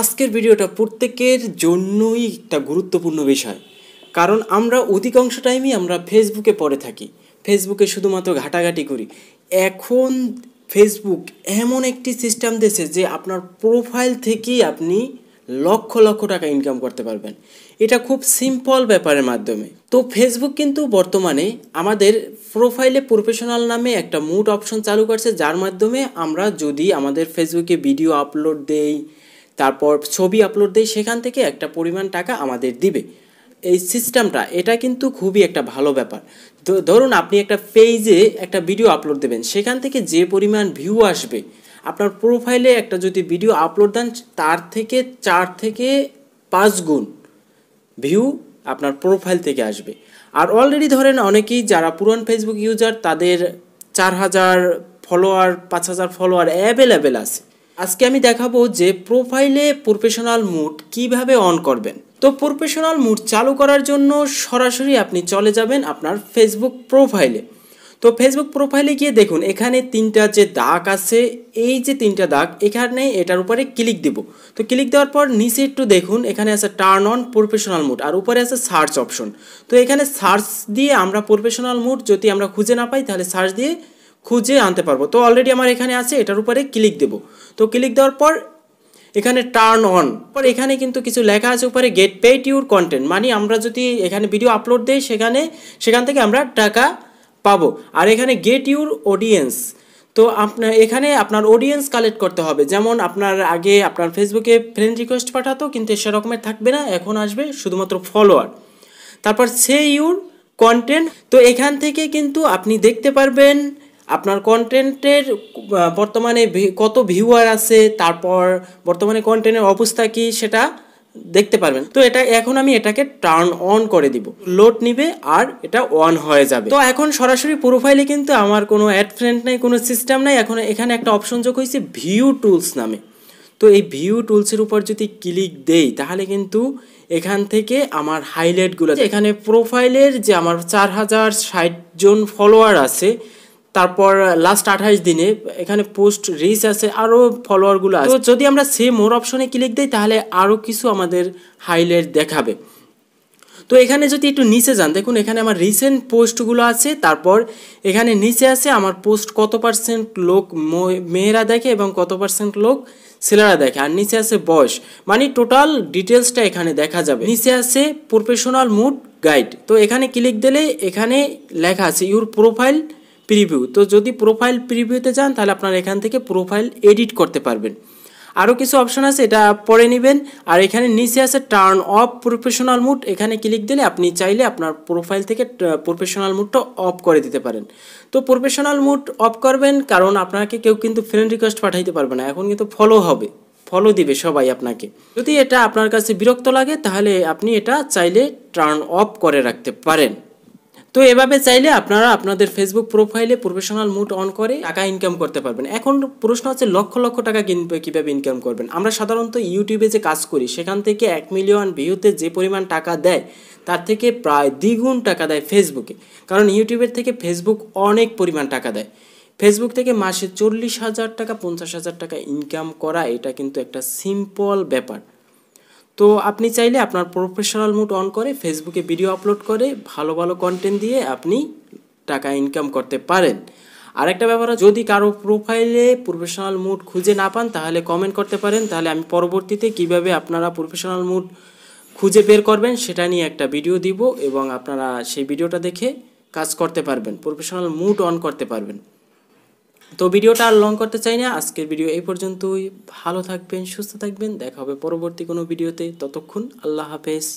আজকের ভিডিওটা প্রত্যেকের জন্যই একটা গুরুত্বপূর্ণ বিষয় কারণ আমরা অধিকাংশ টাইমই আমরা ফেসবুকে পড়ে থাকি ফেসবুকে শুধুমাত্র ঘাটাঘাটি করি এখন ফেসবুক এমন একটি সিস্টেম দিয়েছে যে আপনার প্রোফাইল থেকেই আপনি লক্ষ লক্ষ টাকা ইনকাম করতে পারবেন এটা খুব সিম্পল ব্যাপারের মাধ্যমে তো ফেসবুক কিন্তু বর্তমানে আমাদের প্রোফাইলে প্রফেশনাল নামে একটা মুড অপশন চালু করছে যার মাধ্যমে আমরা যদি আমাদের ফেসবুকে ভিডিও আপলোড দেই তারপর ছবি আপলোড দেয় সেখান থেকে একটা পরিমাণ টাকা আমাদের দিবে এই সিস্টেমটা এটা কিন্তু খুবই একটা ভালো ব্যাপার তো ধরুন আপনি একটা পেজে একটা ভিডিও আপলোড দেবেন সেখান থেকে যে পরিমাণ ভিউ আসবে আপনার প্রোফাইলে একটা যদি ভিডিও আপলোড দেন তার থেকে চার থেকে পাঁচ গুণ ভিউ আপনার প্রোফাইল থেকে আসবে আর অলরেডি ধরেন অনেকেই যারা পুরান ফেসবুক ইউজার তাদের চার হাজার ফলোয়ার পাঁচ হাজার ফলোয়ার অ্যাভেলেবেল আছে আজকে আমি দেখাবো যে প্রোফাইলে প্রফেশনাল মুড কিভাবে অন করবেন তো প্রফেশনাল মুড চালু করার জন্য সরাসরি আপনি চলে যাবেন আপনার ফেসবুক প্রোফাইলে তো ফেসবুক প্রোফাইলে গিয়ে দেখুন এখানে তিনটা যে দাগ আছে এই যে তিনটা দাগ এখানে এটার উপরে ক্লিক দিব তো ক্লিক দেওয়ার পর নিচে একটু দেখুন এখানে আছে টার্ন অন প্রফেশনাল মুড আর উপরে আছে সার্চ অপশন তো এখানে সার্চ দিয়ে আমরা প্রফেশনাল মুড যদি আমরা খুঁজে না পাই তাহলে সার্চ দিয়ে খুঁজে আনতে পারবো তো অলরেডি আমার এখানে আছে এটার উপরে ক্লিক দেব তো ক্লিক দেওয়ার পর এখানে টার্ন অন পর এখানে কিন্তু কিছু লেখা আছে উপরে গেট পেইড ইউর কন্টেন্ট মানে আমরা যদি এখানে ভিডিও আপলোড দিই সেখানে সেখান থেকে আমরা টাকা পাবো আর এখানে গেট ইউর অডিয়েন্স তো আপনার এখানে আপনার অডিয়েন্স কালেক্ট করতে হবে যেমন আপনার আগে আপনার ফেসবুকে ফ্রেন্ড রিকোয়েস্ট পাঠাতো কিন্তু সেরকমের থাকবে না এখন আসবে শুধুমাত্র ফলোয়ার তারপর সে ইউর কন্টেন্ট তো এখান থেকে কিন্তু আপনি দেখতে পারবেন আপনার কন্টেন্টের বর্তমানে কত ভিউয়ার আছে তারপর বর্তমানে কন্টেন্টের অবস্থা কি সেটা দেখতে পারবেন তো এটা এখন আমি এটাকে টার্ন অন করে দিব লোড নিবে আর এটা অন হয়ে যাবে তো এখন সরাসরি প্রোফাইলে কিন্তু আমার কোনো অ্যাড ফ্রেন্ড নাই কোনো সিস্টেম নাই এখন এখানে একটা অপশন যোগ হয়েছে ভিউ টুলস নামে তো এই ভিউ টুলসের উপর যদি ক্লিক দেই তাহলে কিন্তু এখান থেকে আমার হাইলাইটগুলো এখানে প্রোফাইলের যে আমার চার হাজার ষাট জন ফলোয়ার আছে তারপর লাস্ট আঠাশ দিনে এখানে পোস্ট রিচ আছে আরও ফলোয়ারগুলো আছে তো যদি আমরা সে মোর অপশনে ক্লিক দিই তাহলে আরও কিছু আমাদের হাইলাইট দেখাবে তো এখানে যদি একটু নিচে যান দেখুন এখানে আমার রিসেন্ট পোস্টগুলো আছে তারপর এখানে নিচে আছে আমার পোস্ট কত পার্সেন্ট লোক মেয়েরা দেখে এবং কত পার্সেন্ট লোক ছেলেরা দেখে আর নিচে আছে বয়স মানে টোটাল ডিটেলসটা এখানে দেখা যাবে নিচে আছে প্রফেশনাল মুড গাইড তো এখানে ক্লিক দিলে এখানে লেখা আছে ইউর প্রোফাইল প্রিভিউ তো যদি প্রোফাইল প্রিভিউতে যান তাহলে আপনারা এখান থেকে প্রোফাইল এডিট করতে পারবেন আরও কিছু অপশান আছে এটা পরে নেবেন আর এখানে নিচে আছে টার্ন অফ প্রফেশনাল মুড এখানে ক্লিক দিলে আপনি চাইলে আপনার প্রোফাইল থেকে প্রফেশনাল মুডটা অফ করে দিতে পারেন তো প্রফেশনাল মুড অফ করবেন কারণ আপনাকে কেউ কিন্তু ফ্রেন্ড রিকোয়েস্ট পাঠাইতে পারবে না এখন কিন্তু ফলো হবে ফলো দিবে সবাই আপনাকে যদি এটা আপনার কাছে বিরক্ত লাগে তাহলে আপনি এটা চাইলে টার্ন অফ করে রাখতে পারেন তো এভাবে চাইলে আপনারা আপনাদের ফেসবুক প্রোফাইলে প্রফেশনাল মুড অন করে টাকা ইনকাম করতে পারবেন এখন প্রশ্ন হচ্ছে লক্ষ লক্ষ টাকা কিনবে কীভাবে ইনকাম করবেন আমরা সাধারণত ইউটিউবে যে কাজ করি সেখান থেকে এক মিলিয়ন ভিউতে যে পরিমাণ টাকা দেয় তার থেকে প্রায় দ্বিগুণ টাকা দেয় ফেসবুকে কারণ ইউটিউবের থেকে ফেসবুক অনেক পরিমাণ টাকা দেয় ফেসবুক থেকে মাসে চল্লিশ হাজার টাকা পঞ্চাশ হাজার টাকা ইনকাম করা এটা কিন্তু একটা সিম্পল ব্যাপার তো আপনি চাইলে আপনার প্রফেশনাল মুড অন করে ফেসবুকে ভিডিও আপলোড করে ভালো ভালো কন্টেন্ট দিয়ে আপনি টাকা ইনকাম করতে পারেন আরেকটা ব্যাপার যদি কারো প্রোফাইলে প্রফেশনাল মুড খুঁজে না পান তাহলে কমেন্ট করতে পারেন তাহলে আমি পরবর্তীতে কিভাবে আপনারা প্রফেশনাল মুড খুঁজে বের করবেন সেটা নিয়ে একটা ভিডিও দিব এবং আপনারা সেই ভিডিওটা দেখে কাজ করতে পারবেন প্রফেশনাল মুড অন করতে পারবেন তো ভিডিওটা আর লং করতে চাই না আজকের ভিডিও এই পর্যন্তই ভালো থাকবেন সুস্থ থাকবেন দেখা হবে পরবর্তী কোনো ভিডিওতে ততক্ষণ আল্লাহ হাফেজ